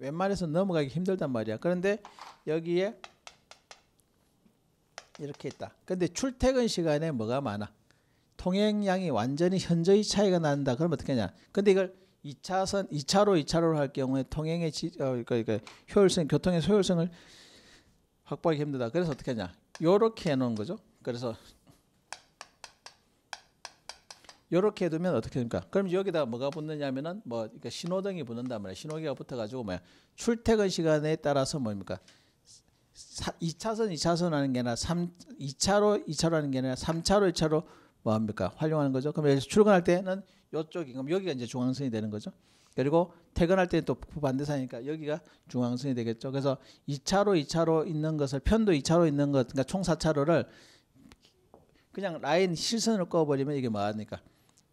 웬만해서 넘어가기 힘들단 말이야. 그런데 여기에 이렇게 있다. 근데 출퇴근 시간에 뭐가 많아? 통행량이 완전히 현저히 차이가 난다. 그럼 어떻게 하냐? 근데 이걸 2차선, 2차로, 2차로로 할 경우에 통행의 지, 어, 그러니까 효율성, 교통의 효율성을 확보하기 힘들다. 그래서 어떻게 하냐? 요렇게 해놓은 거죠. 그래서 요렇게 해두면 어떻게 됩니까? 그럼 여기다 뭐가 붙느냐면은 뭐 그러니까 신호등이 붙는단 말이에요. 신호기가 붙어가지고 뭐야 출퇴근 시간에 따라서 뭡니까? 2차선 2차선 하는 게 아니라 3, 2차로 2차로 하는 게 아니라 3차로 1차로 뭐합니까? 활용하는 거죠. 그럼 여기서 출근할 때는 이쪽이 그럼 여기가 이제 중앙선이 되는 거죠. 그리고 퇴근할 때는 또 반대사니까 여기가 중앙선이 되겠죠. 그래서 2차로 2차로 있는 것을 편도 2차로 있는 것 그러니까 총 4차로를 그냥 라인 실선으로 꺼버리면 이게 뭐합니까?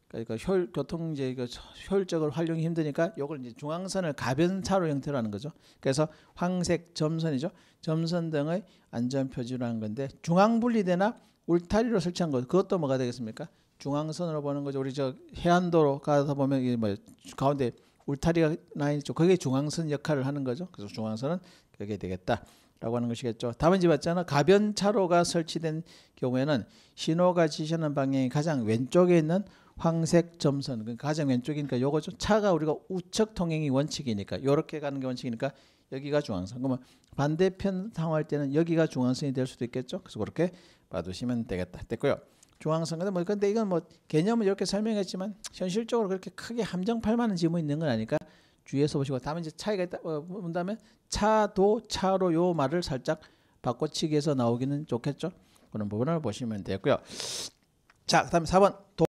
그러니까 혈 교통 이제 그 효율적으로 활용이 힘드니까 요걸 이제 중앙선을 가변차로 형태로 하는 거죠. 그래서 황색 점선이죠. 점선 등의 안전 표지로 하는 건데 중앙 분리대나 울타리로 설치한 것 그것도 뭐가 되겠습니까? 중앙선으로 보는 거죠. 우리 저 해안도로 가서 보면 이뭐 가운데 울타리가 나 있죠. 그게 중앙선 역할을 하는 거죠. 그래서 중앙선은 그게 되겠다. 라고 하는 것이겠죠. 다음은 이제 봤잖아. 가변 차로가 설치된 경우에는 신호가 지시하는 방향이 가장 왼쪽에 있는 황색 점선 그러니까 가장 왼쪽이니까 요거죠. 차가 우리가 우측 통행이 원칙이니까 요렇게 가는 게 원칙이니까 여기가 중앙선. 그러면 반대편 상황할 때는 여기가 중앙선이 될 수도 있겠죠. 그래서 그렇게 봐두시면 되겠다. 됐고요. 중앙선 근데 뭐 근데 이건 뭐개념을 이렇게 설명했지만 현실적으로 그렇게 크게 함정팔 만한 지문이 있는 건 아니까 주의해서 보시고 다음에 이제 차이가 있다 어, 본다면 차도 차로 요 말을 살짝 바꿔치기해서 나오기는 좋겠죠. 그런 부분을 보시면 되고요. 자, 그다음에 4번 도.